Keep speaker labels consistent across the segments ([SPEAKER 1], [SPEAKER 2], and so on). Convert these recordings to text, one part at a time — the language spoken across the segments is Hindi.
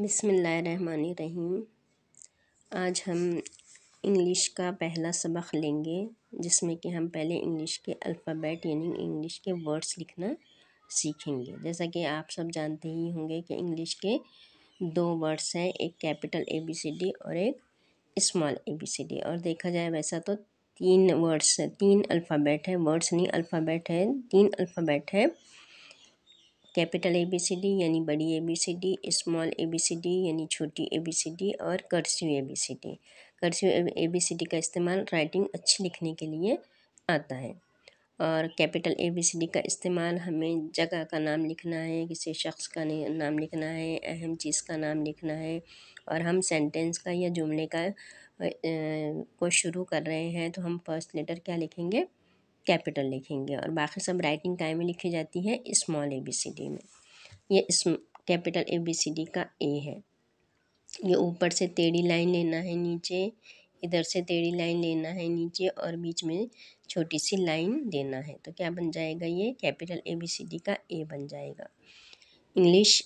[SPEAKER 1] बिसमीम आज हम इंग्लिश का पहला सबक लेंगे जिसमें कि हम पहले इंग्लिश के अल्फ़ाबेट यानी इंग्लिश के वर्ड्स लिखना सीखेंगे जैसा कि आप सब जानते ही होंगे कि इंग्लिश के दो वर्ड्स हैं एक capital A B C D और एक small A B C D और देखा जाए वैसा तो तीन वर्ड्स तीन अल्फ़ाबेट है वर्ड्स नहीं अल्फ़ाबेट है तीन अल्फ़ाबेट है capital A B C D यानी बड़ी A B C D small A B C D यानी छोटी ए बी सी डी और cursive A B C D cursive A B C D का इस्तेमाल राइटिंग अच्छी लिखने के लिए आता है और capital A B C D का इस्तेमाल हमें जगह का नाम लिखना है किसी शख्स का नाम लिखना है अहम चीज़ का नाम लिखना है और हम सेंटेंस का या जुमले का को शुरू कर रहे हैं तो हम फर्स्ट लेटर क्या लिखेंगे कैपिटल लिखेंगे और बाकी सब राइटिंग टाइम में लिखी जाती है small A B C D में ये capital A B C D का ए है ये ऊपर से टेढ़ी लाइन लेना है नीचे इधर से टेढ़ी लाइन लेना है नीचे और बीच में छोटी सी लाइन देना है तो क्या बन जाएगा ये capital A B C D का ए बन जाएगा इंग्लिश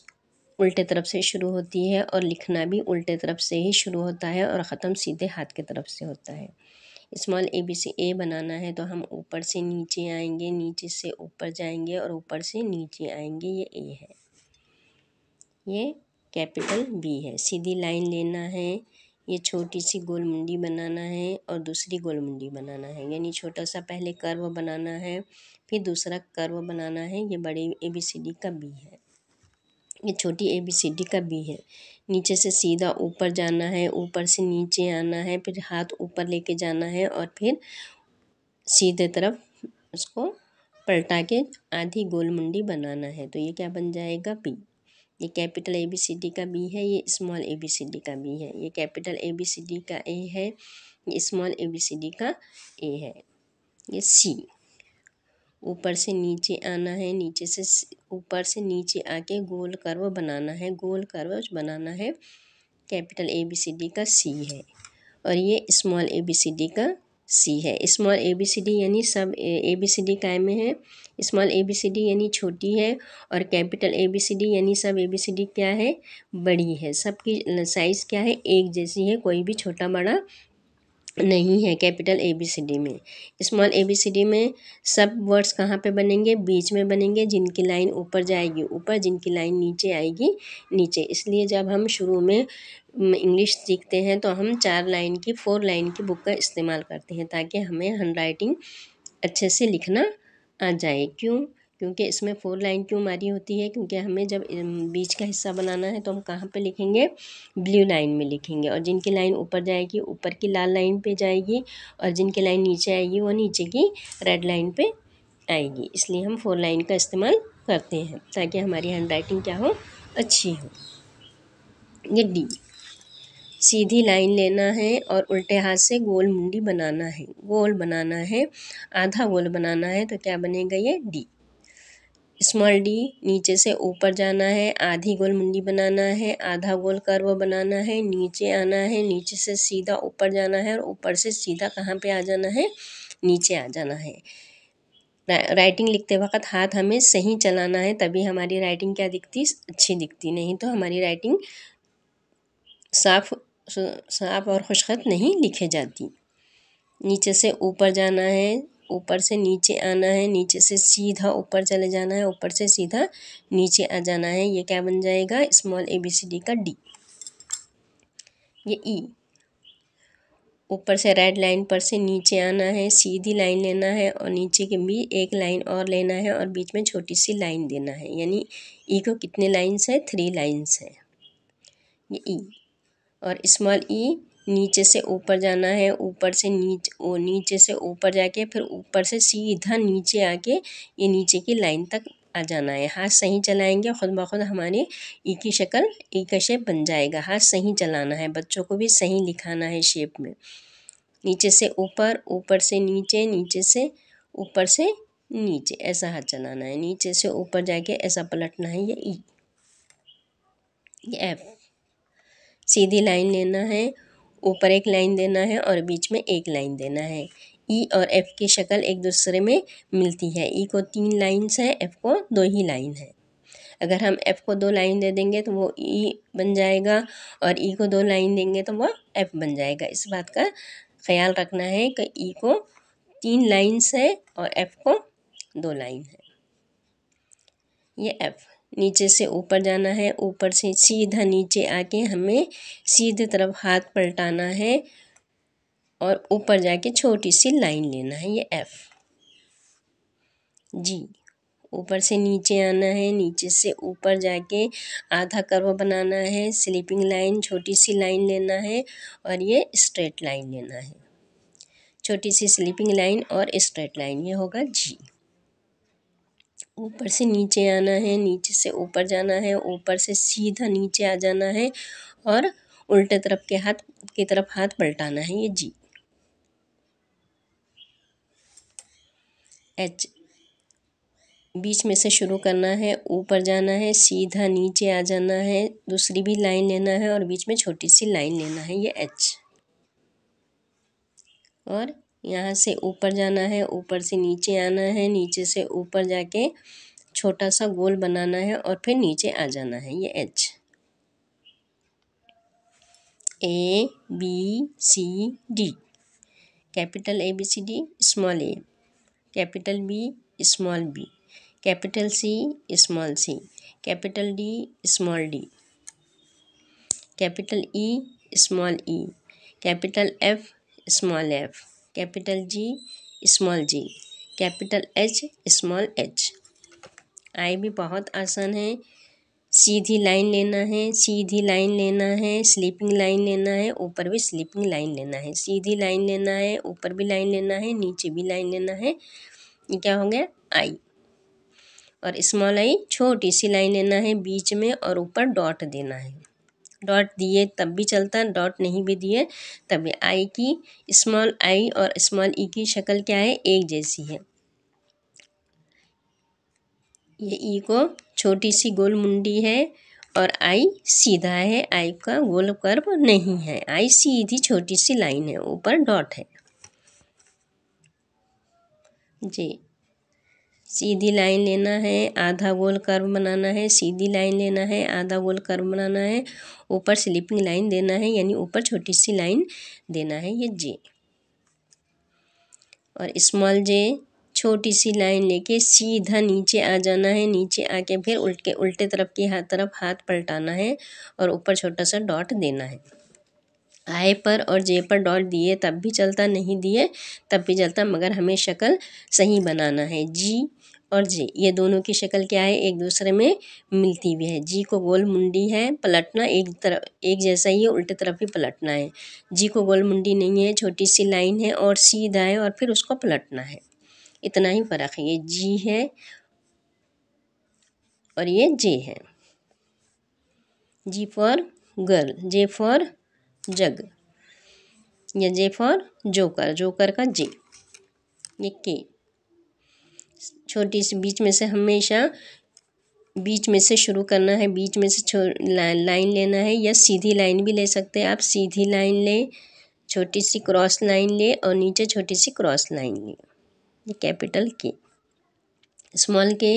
[SPEAKER 1] उल्टे तरफ से शुरू होती है और लिखना भी उल्टे तरफ से ही शुरू होता है और ख़त्म सीधे हाथ की तरफ से होता है स्मॉल ए बी सी ए बनाना है तो हम ऊपर से नीचे आएंगे नीचे से ऊपर जाएंगे और ऊपर से नीचे आएंगे ये ए है ये कैपिटल बी है सीधी लाइन लेना है ये छोटी सी गोल मुंडी बनाना है और दूसरी गोल मुंडी बनाना है यानी छोटा सा पहले कर्व बनाना है फिर दूसरा कर्व बनाना है ये बड़े ए बी सी डी का बी है ये छोटी ए बी सी डी का बी है नीचे से सीधा ऊपर जाना है ऊपर से नीचे आना है फिर हाथ ऊपर लेके जाना है और फिर सीधे तरफ उसको पलटा के आधी गोल मुंडी बनाना है तो ये क्या बन जाएगा बी ये capital A B C D का बी है ये small A B C D का बी है ये capital A B C D का ए है ये small A B C D का ए है ये सी ऊपर से नीचे आना है नीचे से ऊपर से नीचे आके गोल कर्व बनाना है गोल कर्व बनाना है capital A B C D का सी है और ये small A B C D का सी है small A B C D यानी सब ए बी सी डी काय में है small A B C D यानी छोटी है और capital A B C D यानी सब ए बी सी डी क्या है बड़ी है सबकी साइज़ क्या है एक जैसी है कोई भी छोटा बड़ा नहीं है capital A B C D में small A B C D में सब वर्ड्स कहाँ पे बनेंगे बीच में बनेंगे जिनकी लाइन ऊपर जाएगी ऊपर जिनकी लाइन नीचे आएगी नीचे इसलिए जब हम शुरू में इंग्लिश सीखते हैं तो हम चार लाइन की फोर लाइन की बुक का इस्तेमाल करते हैं ताकि हमें हैंड राइटिंग अच्छे से लिखना आ जाए क्यों क्योंकि इसमें फोर लाइन क्यों मारी होती है क्योंकि हमें जब बीच का हिस्सा बनाना है तो हम कहाँ पे लिखेंगे ब्लू लाइन में लिखेंगे और जिनकी लाइन ऊपर जाएगी ऊपर की लाल लाइन पे जाएगी और जिनकी लाइन नीचे आएगी वो नीचे की रेड लाइन पे आएगी इसलिए हम फोर लाइन का इस्तेमाल करते हैं ताकि हमारी हैंड राइटिंग क्या हो अच्छी हो ये डी सीधी लाइन लेना है और उल्टे हाथ से गोल मुंडी बनाना है गोल बनाना है आधा गोल बनाना है तो क्या बनेगा ये डी स्मॉल डी नीचे से ऊपर जाना है आधी गोल मुंडी बनाना है आधा गोल कर्व बनाना है नीचे आना है नीचे से सीधा ऊपर जाना है और ऊपर से सीधा कहाँ पे आ जाना है नीचे आ जाना है राइटिंग लिखते वक्त हाथ हमें सही चलाना है तभी हमारी राइटिंग क्या दिखती अच्छी दिखती नहीं तो हमारी राइटिंग साफ साफ और खुशखत नहीं लिखे जाती नीचे से ऊपर जाना है ऊपर से नीचे आना है नीचे से सीधा ऊपर चले जाना है ऊपर से सीधा नीचे आ जाना है ये क्या बन जाएगा small A B C D का डी ये ई e. ऊपर से रेड लाइन पर से नीचे आना है सीधी लाइन लेना है और नीचे के भी एक लाइन और लेना है और बीच में छोटी सी लाइन देना है यानी ई e को कितने लाइन्स है थ्री लाइन्स है ये ई e. और स्मॉल ई नीचे से ऊपर जाना है ऊपर से नीच वो नीचे से ऊपर जाके फिर ऊपर से सीधा नीचे आके ये नीचे की लाइन तक आ जाना है हाथ सही चलाएंगे खुद ब खुद हमारे ई की शक्ल ई का शेप बन जाएगा हाथ सही चलाना है बच्चों को भी सही लिखाना है शेप में नीचे से ऊपर ऊपर से नीचे नीचे से ऊपर से नीचे ऐसा हाथ चलाना है नीचे से ऊपर जाके ऐसा पलटना है ये ई e, ये एफ सीधी लाइन लेना है ऊपर एक लाइन देना है और बीच में एक लाइन देना है ई e और एफ की शक्ल एक दूसरे में मिलती है ई e को तीन लाइन्स है एफ को दो ही लाइन है अगर हम एफ को दो लाइन दे देंगे तो वो ई e बन जाएगा और ई e को दो लाइन देंगे तो वह एफ बन जाएगा इस बात का ख्याल रखना है कि ई e को तीन लाइन्स है और एफ को दो लाइन है ये एफ नीचे से ऊपर जाना है ऊपर से सीधा नीचे आके हमें सीधे तरफ हाथ पलटाना है और ऊपर जाके छोटी सी लाइन लेना है ये एफ जी ऊपर से नीचे आना है नीचे से ऊपर जाके आधा कर्व बनाना है स्लीपिंग लाइन छोटी सी लाइन लेना है और ये स्ट्रेट लाइन लेना है छोटी सी स्लीपिंग लाइन और स्ट्रेट लाइन ये होगा जी ऊपर से नीचे आना है नीचे से ऊपर जाना है ऊपर से सीधा नीचे आ जाना है और उल्टे तरफ के हाथ की तरफ हाथ पलटाना है ये जी एच बीच में से शुरू करना है ऊपर जाना है सीधा नीचे आ जाना है दूसरी भी लाइन लेना है और बीच में छोटी सी लाइन लेना है ये एच और यहाँ से ऊपर जाना है ऊपर से नीचे आना है नीचे से ऊपर जाके छोटा सा गोल बनाना है और फिर नीचे आ जाना है ये H A B C D capital A B C D small A capital B small B capital C small C capital D small D capital E small E capital F small F capital G small G capital H small H I भी बहुत आसान है सीधी लाइन लेना है सीधी लाइन लेना है स्लीपिंग लाइन लेना है ऊपर भी स्लीपिंग लाइन लेना है सीधी लाइन लेना है ऊपर भी लाइन लेना है नीचे भी लाइन लेना है ये क्या हो गया आई और स्मॉल आई छोटी सी लाइन लेना है बीच में और ऊपर डॉट देना है डॉट दिए तब भी चलता डॉट नहीं भी दिए तब भी आई की स्मॉल आई और स्मॉल ई की शक्ल क्या है एक जैसी है ये ई को छोटी सी गोल मुंडी है और आई सीधा है आई का गोल कर्व नहीं है आई सीधी छोटी सी लाइन है ऊपर डॉट है जी सीधी लाइन लेना है आधा गोल कर्व बनाना है सीधी लाइन लेना है आधा गोल कर्व बनाना है ऊपर स्लिपिंग लाइन देना है यानी ऊपर छोटी सी लाइन देना है ये जे और स्मॉल जे छोटी सी लाइन लेके सीधा नीचे आ जाना है नीचे आके फिर उल्टे उल्टे तरफ की हाथ तरफ हाथ पलटाना है और ऊपर छोटा सा डॉट देना है आए पर और जे पर डॉट दिए तब भी चलता नहीं दिए तब भी चलता मगर हमें शक्ल सही बनाना है जी और जे ये दोनों की शक्ल क्या है एक दूसरे में मिलती भी है जी को गोल मुंडी है पलटना एक तरफ एक जैसा ही है उल्टे तरफ भी पलटना है जी को गोल मुंडी नहीं है छोटी सी लाइन है और सीधा है और फिर उसको पलटना है इतना ही फ़र्क है ये जी है और ये जे है G for girl J for jug या जे फॉर जोकर जोकर का जे ये के छोटी सी बीच में से हमेशा बीच में से शुरू करना है बीच में से लाइन लाइन लेना है या सीधी लाइन भी ले सकते हैं आप सीधी लाइन लें छोटी सी क्रॉस लाइन लें और नीचे छोटी सी क्रॉस लाइन लें ये कैपिटल के स्मॉल के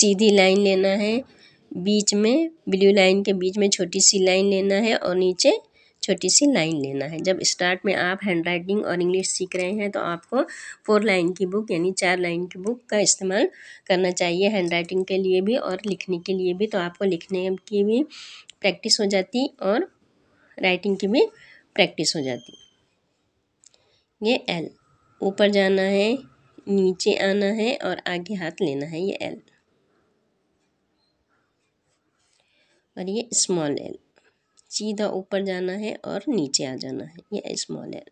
[SPEAKER 1] सीधी लाइन लेना है बीच में ब्लू लाइन के बीच में छोटी सी लाइन लेना है और नीचे छोटी सी लाइन लेना है जब स्टार्ट में आप हैंड राइटिंग और इंग्लिश सीख रहे हैं तो आपको फोर लाइन की बुक यानी चार लाइन की बुक का इस्तेमाल करना चाहिए हैंड राइटिंग के लिए भी और लिखने के लिए भी तो आपको लिखने की भी प्रैक्टिस हो जाती और राइटिंग की भी प्रैक्टिस हो जाती ये एल ऊपर जाना है नीचे आना है और आगे हाथ लेना है ये एल और ये स्मॉल एल सीधा ऊपर जाना है और नीचे आ जाना है ये small L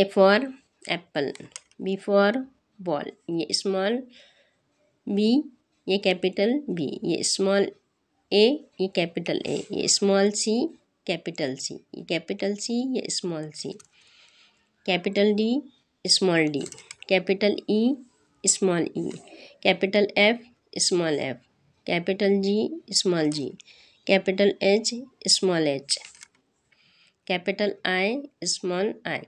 [SPEAKER 1] A for apple B for ball ये स्मॉल बी ये कैपिटल बी ये स्मॉल ए ये कैपिटल ए ये स्मॉल सी कैपिटल सी ये कैपिटल सी ये small C capital D small D capital E small E capital F small F capital G small G capital H small H capital I small I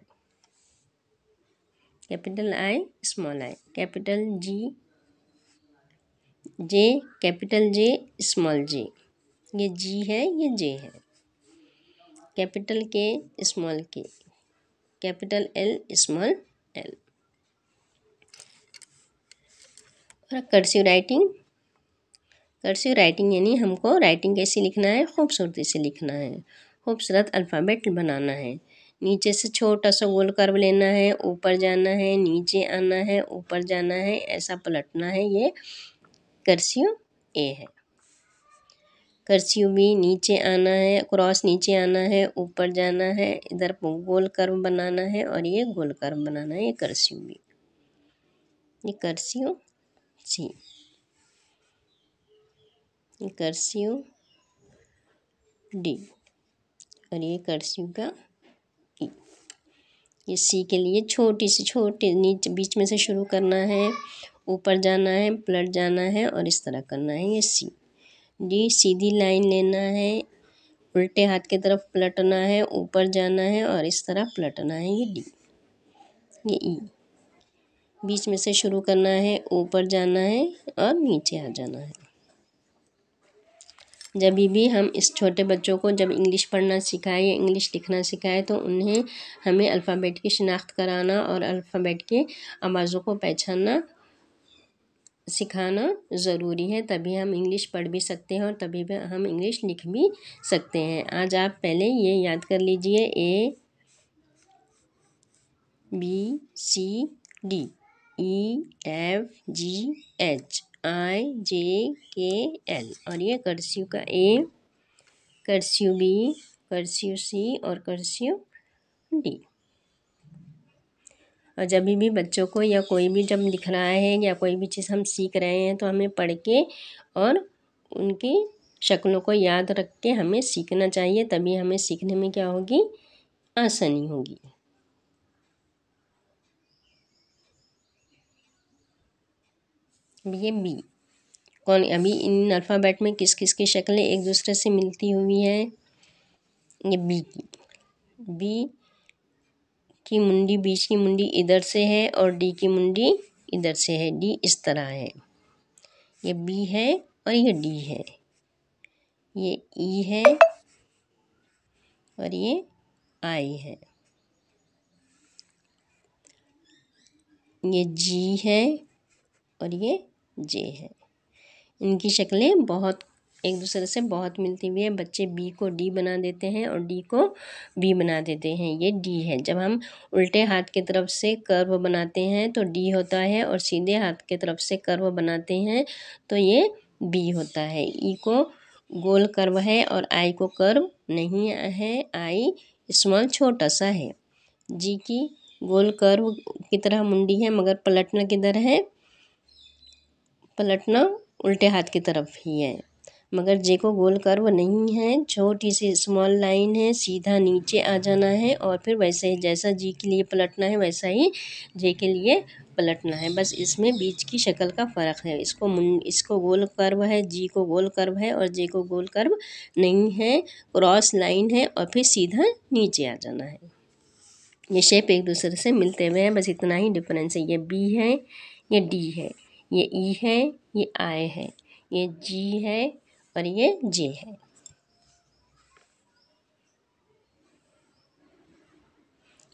[SPEAKER 1] capital I small I capital G J capital J small J ये जी है ये जे है capital K small K capital L small L और कर्सिव राइटिंग कर्सिव राइटिंग यानी हमको राइटिंग कैसे लिखना है खूबसूरती से लिखना है खूबसूरत अल्फ़ाबेट बनाना है नीचे से छोटा सा गोल कर्व लेना है ऊपर जाना है नीचे आना है ऊपर जाना है ऐसा पलटना है ये कर्सिव ए है कर्सिव भी नीचे आना है क्रॉस नीचे आना है ऊपर जाना है इधर गोल कर्व बनाना है और ये गोल कर्व बनाना है ये कर्सिव भी ये कर्सिव सी कर्सिव डी और ये कर्सी का ई e. ये सी के लिए छोटी से छोटे नीचे बीच में से शुरू करना है ऊपर जाना है पलट जाना है और इस तरह करना है ये सी डी सीधी लाइन लेना है उल्टे हाथ की तरफ पलटना है ऊपर जाना है और इस तरह पलटना है ये डी ये ई e. बीच में से शुरू करना है ऊपर जाना है और नीचे आ जाना है जब भी हम इस छोटे बच्चों को जब इंग्लिश पढ़ना या इंग्लिश लिखना सिखाए तो उन्हें हमें अल्फ़ाबेट की शिनाख्त कराना और अल्फ़ाबेट के आवाज़ों को पहचानना सिखाना ज़रूरी है तभी हम इंग्लिश पढ़ भी सकते हैं और तभी भी हम इंग्लिश लिख भी सकते हैं आज आप पहले ये याद कर लीजिए A B C D E F G H I J K L और ये कर्स्यू का A cursive B cursive C और कर्स्यू डी और जब भी बच्चों को या कोई भी जब लिख रहा है या कोई भी चीज़ हम सीख रहे हैं तो हमें पढ़ के और उनकी शक्लों को याद रख के हमें सीखना चाहिए तभी हमें सीखने में क्या होगी आसानी होगी ये बी कौन अभी इन अल्फ़ाबेट में किस किस की शक्लें एक दूसरे से मिलती हुई हैं ये बी की बी की मुंडी बीच की मुंडी इधर से है और डी की मुंडी इधर से है डी इस तरह है ये बी है और ये डी है ये ई e है और ये आई है ये जी है और ये जे है इनकी शक्लें बहुत एक दूसरे से बहुत मिलती हुई है बच्चे बी को डी बना देते हैं और डी को बी बना देते हैं ये डी है जब हम उल्टे हाथ की तरफ से कर्व बनाते हैं तो डी होता है और सीधे हाथ की तरफ से कर्व बनाते हैं तो ये बी होता है ई को गोल कर्व है और आई को कर्व नहीं है आई स्मॉल छोटा सा है जी की गोल कर्व की तरह मुंडी है मगर पलटना किधर है पलटना उल्टे हाथ की तरफ ही है मगर जे को गोल कर्व नहीं है छोटी सी स्मॉल लाइन है सीधा नीचे आ जाना है और फिर वैसे ही जैसा जी के लिए पलटना है वैसा ही जे के लिए पलटना है बस इसमें बीच की शक्ल का फ़र्क है इसको मुन इसको गोल कर्व है जी को गोल कर्व है और जे को गोल कर्व नहीं है क्रॉस लाइन है और फिर सीधा नीचे आ जाना है ये शेप एक दूसरे से मिलते हुए हैं बस इतना ही डिफरेंस है ये बी है ये डी है ये ई है ये आई है ये जी है और ये जे है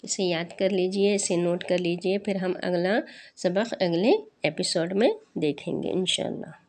[SPEAKER 1] इसे याद कर लीजिए इसे नोट कर लीजिए फिर हम अगला सबक अगले एपिसोड में देखेंगे इंशाल्लाह